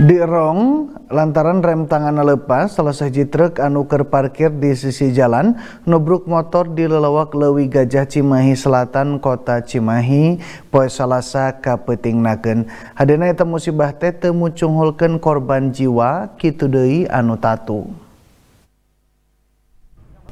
dirong lantaran rem tangan lepas selesai truk anuker parkir di sisi jalan nubruk motor di lelawak Lewi Gajah Cimahi Selatan Kota Cimahi poe Salasa kapeting naken hadena eta musibah teh teu holken korban jiwa kitu deui anu tatu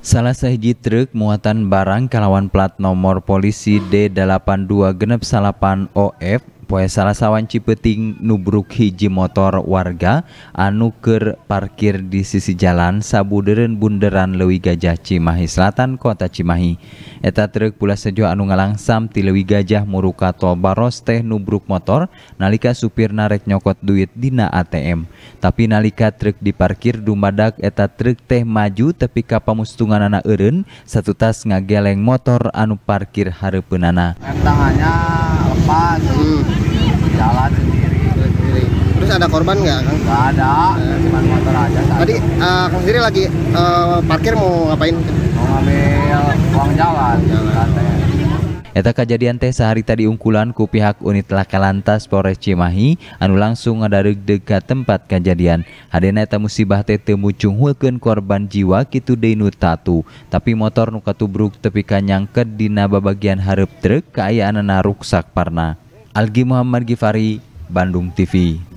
Salah sahiji truk muatan barang kalawan plat nomor polisi D82 genep salapan OF salahsawan Cipeting Nubruk hiji motor warga anu Ker parkir di sisi jalan sabuderen bunderan Lewi Gajah Cimahi Selatan Kota Cimahi eta truk pula sejuk anu ngalangs di Lewi Gajah Murukato Baros teh Nubruk motor nalika supir narek nyokot duit Dina ATM tapi nalika truk di parkir dumbadak eta truk teh maju tepika pemustungan anak Eren satu tas ngageleng motor anu parkir Har Penananya lepas hmm. jalan sendiri sendiri terus ada korban nggak kang nggak ada eh. cuma motor aja tadi uh, kang sendiri lagi uh, parkir mau ngapain mau ngambil uang jalan, jalan. Eta kejadian teh sehari tadi ungkulanku pihak unit laka lantas Polres Cimahi anu langsung ngadareg dekat tempat kejadian. Hadena eta musibah teh teu mucunghulkeun korban jiwa kitu deui nu tatu, tapi motor nu katubruk tepi ka nyangket dina babagian hareup truk kaayaan anu rusak parna. Algi Muhammad Gifari, Bandung TV.